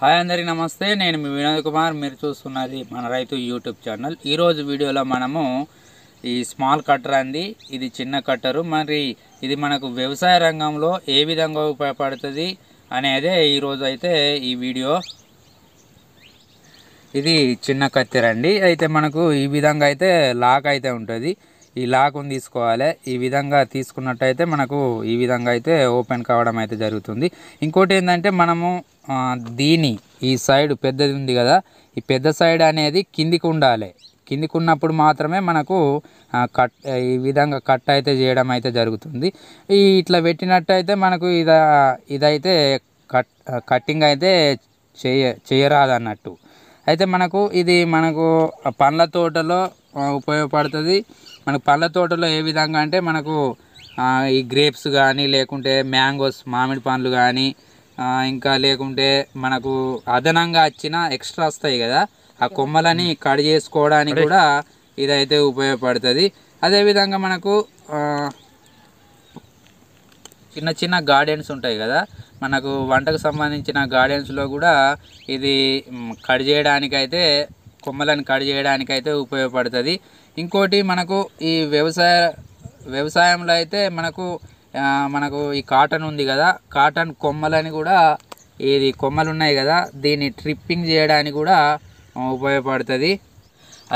hi అందరికీ నమస్తే నేను మీ వినోద్ కుమార్ మీరు చూస్తున్నది మన రైతు యూట్యూబ్ ఛానల్ ఈరోజు వీడియోలో మనము ఈ స్మాల్ కట్టర్ అంది ఇది చిన్న కట్టరు మరి ఇది మనకు వ్యవసాయ రంగంలో ఏ విధంగా ఉపయోగపడుతుంది అనేదే ఈరోజు అయితే ఈ వీడియో ఇది చిన్న కత్తెరండి అయితే మనకు ఈ విధంగా అయితే లాక్ అయితే ఉంటుంది ఈ లాకును తీసుకోవాలి ఈ విధంగా తీసుకున్నట్టయితే మనకు ఈ విధంగా అయితే ఓపెన్ కావడం అయితే జరుగుతుంది ఇంకోటి ఏంటంటే మనము దీని ఈ సైడ్ పెద్దది ఉంది కదా ఈ పెద్ద సైడ్ అనేది కిందికి ఉండాలి కిందికి ఉన్నప్పుడు మాత్రమే మనకు కట్ ఈ విధంగా కట్ అయితే చేయడం అయితే జరుగుతుంది ఈ ఇట్లా పెట్టినట్టయితే మనకు ఇద ఇదైతే కట్ కట్టింగ్ అయితే చేయ చేయరాదన్నట్టు అయితే మనకు ఇది మనకు పండ్ల తోటలో ఉపయోగపడుతుంది మనకు పండ్ల తోటలో ఏ విధంగా అంటే మనకు ఈ గ్రేప్స్ కానీ లేకుంటే మ్యాంగోస్ మామిడి పండ్లు కానీ ఇంకా లేకుంటే మనకు అదనంగా వచ్చిన ఎక్స్ట్రా వస్తాయి కదా ఆ కొమ్మలని కట్ చేసుకోవడానికి కూడా ఇదైతే ఉపయోగపడుతుంది అదేవిధంగా మనకు చిన్న చిన్న గార్డెన్స్ ఉంటాయి కదా మనకు వంటకు సంబంధించిన గార్డెన్స్లో కూడా ఇది కట్ చేయడానికైతే కొమ్మలను కట్ చేయడానికైతే ఉపయోగపడుతుంది ఇంకోటి మనకు ఈ వ్యవసాయ వ్యవసాయంలో అయితే మనకు మనకు ఈ కాటన్ ఉంది కదా కాటన్ కొమ్మలని కూడా ఇది కొమ్మలు ఉన్నాయి కదా దీన్ని ట్రిప్పింగ్ చేయడానికి కూడా ఉపయోగపడుతుంది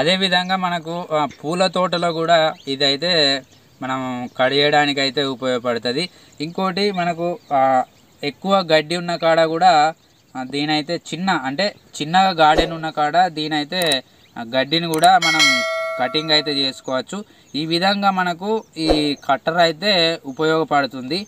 అదేవిధంగా మనకు పూల తోటలో కూడా ఇదైతే మనం కడియడానికి అయితే ఉపయోగపడుతుంది ఇంకోటి మనకు ఎక్కువ గడ్డి ఉన్న కాడ కూడా దీనైతే చిన్న అంటే చిన్నగా గార్డెన్ ఉన్న కాడ దీనైతే గడ్డిని కూడా మనం కటింగ్ అయితే చేసుకోవచ్చు ఈ విధంగా మనకు ఈ కట్టర్ అయితే ఉపయోగపడుతుంది